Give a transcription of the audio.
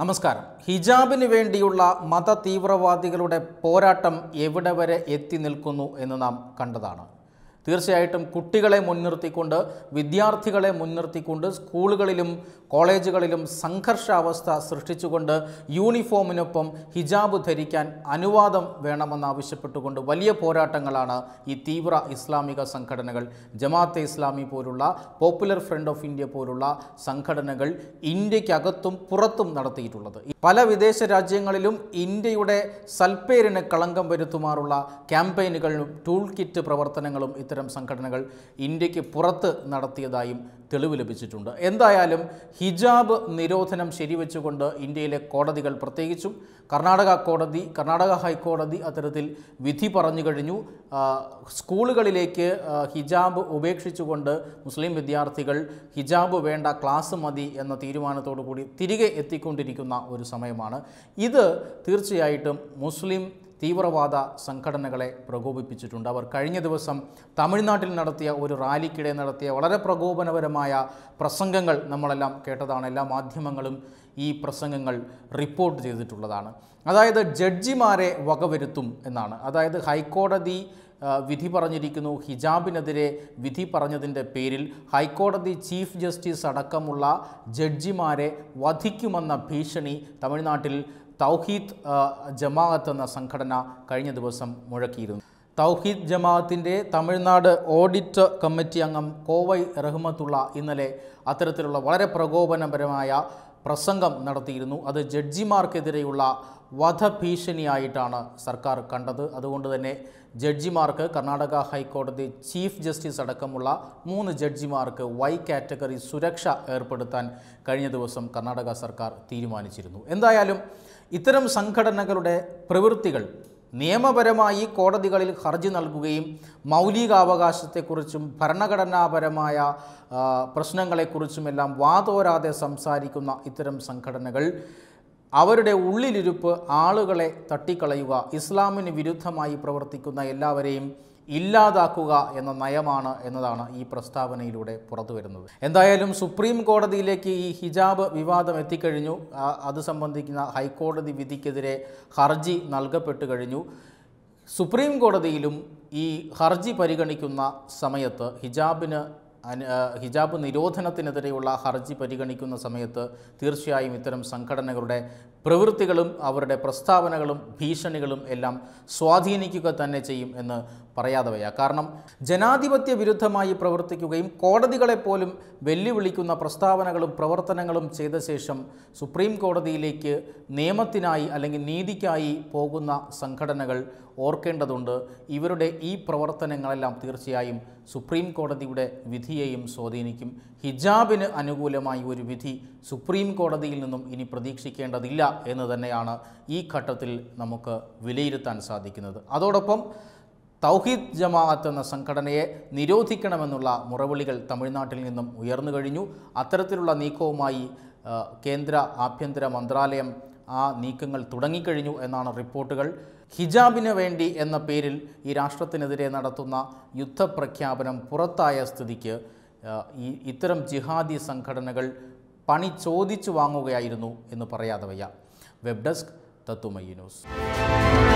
നമസ്കാരം ഹിജാബിന് വേണ്ടിയുള്ള മത തീവ്രവാദികളുടെ പോരാട്ടം എവിടെ വരെ എത്തി നിൽക്കുന്നു എന്ന് നാം കണ്ടതാണ് തീർച്ചയായിട്ടും കുട്ടികളെ മുൻനിർത്തിക്കൊണ്ട് വിദ്യാർത്ഥികളെ മുൻനിർത്തിക്കൊണ്ട് സ്കൂളുകളിലും കോളേജുകളിലും സംഘർഷാവസ്ഥ സൃഷ്ടിച്ചുകൊണ്ട് യൂണിഫോമിനൊപ്പം ഹിജാബ് ധരിക്കാൻ അനുവാദം വേണമെന്നാവശ്യപ്പെട്ടുകൊണ്ട് വലിയ പോരാട്ടങ്ങളാണ് ഈ തീവ്ര ഇസ്ലാമിക സംഘടനകൾ ജമാഅത്തെ ഇസ്ലാമി പോലുള്ള പോപ്പുലർ ഫ്രണ്ട് ഓഫ് ഇന്ത്യ പോലുള്ള സംഘടനകൾ ഇന്ത്യക്കകത്തും പുറത്തും നടത്തിയിട്ടുള്ളത് പല വിദേശ രാജ്യങ്ങളിലും ഇന്ത്യയുടെ സൽപ്പേരിന് കളങ്കം വരുത്തുമാറുള്ള ക്യാമ്പയിനുകളും ടൂൾ കിറ്റ് പ്രവർത്തനങ്ങളും ഇത്തരം സംഘടനകൾ ഇന്ത്യക്ക് പുറത്ത് നടത്തിയതായും തെളിവ് ലഭിച്ചിട്ടുണ്ട് എന്തായാലും ഹിജാബ് നിരോധനം ശരിവെച്ചുകൊണ്ട് ഇന്ത്യയിലെ കോടതികൾ പ്രത്യേകിച്ചും കർണാടക കോടതി കർണാടക ഹൈക്കോടതി അത്തരത്തിൽ വിധി പറഞ്ഞു കഴിഞ്ഞു സ്കൂളുകളിലേക്ക് ഹിജാബ് ഉപേക്ഷിച്ചുകൊണ്ട് മുസ്ലിം വിദ്യാർത്ഥികൾ ഹിജാബ് വേണ്ട ക്ലാസ് മതി എന്ന തീരുമാനത്തോടു കൂടി തിരികെ എത്തിക്കൊണ്ടിരിക്കുന്ന ഒരു സമയമാണ് ഇത് തീർച്ചയായിട്ടും മുസ്ലിം തീവ്രവാദ സംഘടനകളെ പ്രകോപിപ്പിച്ചിട്ടുണ്ട് അവർ കഴിഞ്ഞ ദിവസം തമിഴ്നാട്ടിൽ നടത്തിയ ഒരു റാലിക്കിടെ നടത്തിയ വളരെ പ്രകോപനപരമായ പ്രസംഗങ്ങൾ നമ്മളെല്ലാം കേട്ടതാണ് എല്ലാ മാധ്യമങ്ങളും ഈ പ്രസംഗങ്ങൾ റിപ്പോർട്ട് ചെയ്തിട്ടുള്ളതാണ് അതായത് ജഡ്ജിമാരെ വകവരുത്തും എന്നാണ് അതായത് ഹൈക്കോടതി വിധി പറഞ്ഞിരിക്കുന്നു ഹിജാബിനെതിരെ വിധി പറഞ്ഞതിൻ്റെ പേരിൽ ഹൈക്കോടതി ചീഫ് ജസ്റ്റിസ് അടക്കമുള്ള ജഡ്ജിമാരെ വധിക്കുമെന്ന ഭീഷണി തമിഴ്നാട്ടിൽ തൗഹീദ് ജമാഅത്ത് എന്ന സംഘടന കഴിഞ്ഞ ദിവസം മുഴക്കിയിരുന്നു തൗഹീദ് ജമാഅത്തിൻ്റെ തമിഴ്നാട് ഓഡിറ്റ് കമ്മിറ്റി അംഗം കോവൈ റഹ്മത്തുള്ള ഇന്നലെ അത്തരത്തിലുള്ള വളരെ പ്രകോപനപരമായ പ്രസംഗം നടത്തിയിരുന്നു അത് ജഡ്ജിമാർക്കെതിരെയുള്ള വധഭീഷണിയായിട്ടാണ് സർക്കാർ കണ്ടത് അതുകൊണ്ട് തന്നെ ജഡ്ജിമാർക്ക് കർണാടക ഹൈക്കോടതി ചീഫ് ജസ്റ്റിസ് അടക്കമുള്ള മൂന്ന് ജഡ്ജിമാർക്ക് വൈ കാറ്റഗറി സുരക്ഷ ഏർപ്പെടുത്താൻ കഴിഞ്ഞ ദിവസം കർണാടക സർക്കാർ തീരുമാനിച്ചിരുന്നു എന്തായാലും ഇത്തരം സംഘടനകളുടെ പ്രവൃത്തികൾ നിയമപരമായി കോടതികളിൽ ഹർജി നൽകുകയും മൗലികാവകാശത്തെക്കുറിച്ചും ഭരണഘടനാപരമായ പ്രശ്നങ്ങളെക്കുറിച്ചുമെല്ലാം വാതോരാതെ സംസാരിക്കുന്ന ഇത്തരം സംഘടനകൾ അവരുടെ ഉള്ളിലിരുപ്പ് ആളുകളെ തട്ടിക്കളയുക ഇസ്ലാമിന് വിരുദ്ധമായി പ്രവർത്തിക്കുന്ന എല്ലാവരെയും ഇല്ലാതാക്കുക എന്ന നയമാണ് എന്നതാണ് ഈ പ്രസ്താവനയിലൂടെ പുറത്തു വരുന്നത് എന്തായാലും സുപ്രീം കോടതിയിലേക്ക് ഈ ഹിജാബ് വിവാദം എത്തിക്കഴിഞ്ഞു അത് സംബന്ധിക്കുന്ന ഹൈക്കോടതി വിധിക്കെതിരെ ഹർജി നൽകപ്പെട്ടു കഴിഞ്ഞു സുപ്രീം കോടതിയിലും ഈ ഹർജി പരിഗണിക്കുന്ന സമയത്ത് ഹിജാബിന് ഹിജാബ് നിരോധനത്തിനെതിരെയുള്ള ഹർജി പരിഗണിക്കുന്ന സമയത്ത് തീർച്ചയായും ഇത്തരം സംഘടനകളുടെ പ്രവൃത്തികളും അവരുടെ പ്രസ്താവനകളും ഭീഷണികളും എല്ലാം സ്വാധീനിക്കുക തന്നെ ചെയ്യും എന്ന് പറയാതെ വയ്യ കാരണം ജനാധിപത്യ വിരുദ്ധമായി പ്രവർത്തിക്കുകയും കോടതികളെപ്പോലും വെല്ലുവിളിക്കുന്ന പ്രസ്താവനകളും പ്രവർത്തനങ്ങളും ചെയ്ത ശേഷം സുപ്രീം കോടതിയിലേക്ക് നിയമത്തിനായി അല്ലെങ്കിൽ നീതിക്കായി പോകുന്ന സംഘടനകൾ ഓർക്കേണ്ടതുണ്ട് ഇവരുടെ ഈ പ്രവർത്തനങ്ങളെല്ലാം തീർച്ചയായും സുപ്രീം കോടതിയുടെ വിധിയെയും സ്വാധീനിക്കും ഹിജാബിന് അനുകൂലമായി ഒരു വിധി സുപ്രീം കോടതിയിൽ നിന്നും ഇനി പ്രതീക്ഷിക്കേണ്ടതില്ല എന്ന് തന്നെയാണ് ഈ ഘട്ടത്തിൽ നമുക്ക് വിലയിരുത്താൻ സാധിക്കുന്നത് അതോടൊപ്പം തൗഹീദ് ജമാഅത്ത് എന്ന സംഘടനയെ നിരോധിക്കണമെന്നുള്ള മുറവിളികൾ തമിഴ്നാട്ടിൽ നിന്നും ഉയർന്നു കഴിഞ്ഞു അത്തരത്തിലുള്ള നീക്കവുമായി കേന്ദ്ര ആഭ്യന്തര മന്ത്രാലയം ആ നീക്കങ്ങൾ തുടങ്ങിക്കഴിഞ്ഞു എന്നാണ് റിപ്പോർട്ടുകൾ ഹിജാബിന് വേണ്ടി എന്ന പേരിൽ ഈ രാഷ്ട്രത്തിനെതിരെ നടത്തുന്ന യുദ്ധപ്രഖ്യാപനം പുറത്തായ സ്ഥിതിക്ക് ഈ ഇത്തരം ജിഹാദി സംഘടനകൾ പണി ചോദിച്ചു വാങ്ങുകയായിരുന്നു എന്ന് പറയാതെ വയ്യ വെബ് ഡെസ്ക് തത്തുമയ്യ ന്യൂസ്